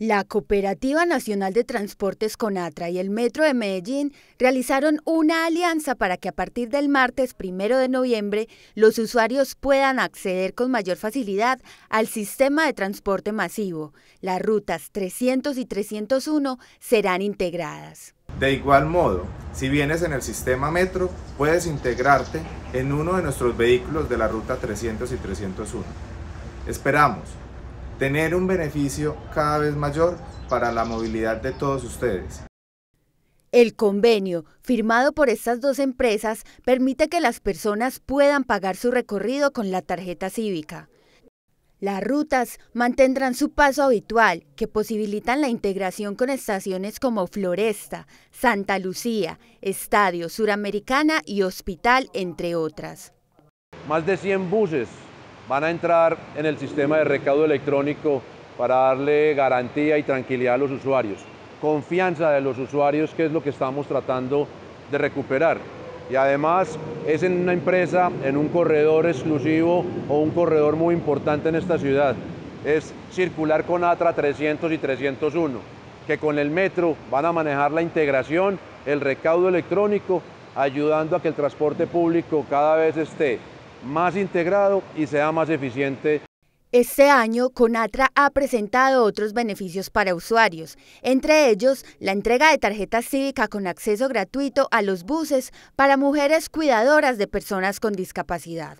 La Cooperativa Nacional de Transportes Conatra y el Metro de Medellín realizaron una alianza para que a partir del martes 1 de noviembre los usuarios puedan acceder con mayor facilidad al sistema de transporte masivo. Las rutas 300 y 301 serán integradas. De igual modo, si vienes en el sistema Metro, puedes integrarte en uno de nuestros vehículos de la ruta 300 y 301. Esperamos tener un beneficio cada vez mayor para la movilidad de todos ustedes. El convenio firmado por estas dos empresas permite que las personas puedan pagar su recorrido con la tarjeta cívica. Las rutas mantendrán su paso habitual, que posibilitan la integración con estaciones como Floresta, Santa Lucía, Estadio Suramericana y Hospital, entre otras. Más de 100 buses van a entrar en el sistema de recaudo electrónico para darle garantía y tranquilidad a los usuarios. Confianza de los usuarios, que es lo que estamos tratando de recuperar. Y además es en una empresa, en un corredor exclusivo o un corredor muy importante en esta ciudad. Es circular con ATRA 300 y 301, que con el metro van a manejar la integración, el recaudo electrónico, ayudando a que el transporte público cada vez esté más integrado y sea más eficiente. Este año, Conatra ha presentado otros beneficios para usuarios, entre ellos la entrega de tarjeta cívica con acceso gratuito a los buses para mujeres cuidadoras de personas con discapacidad.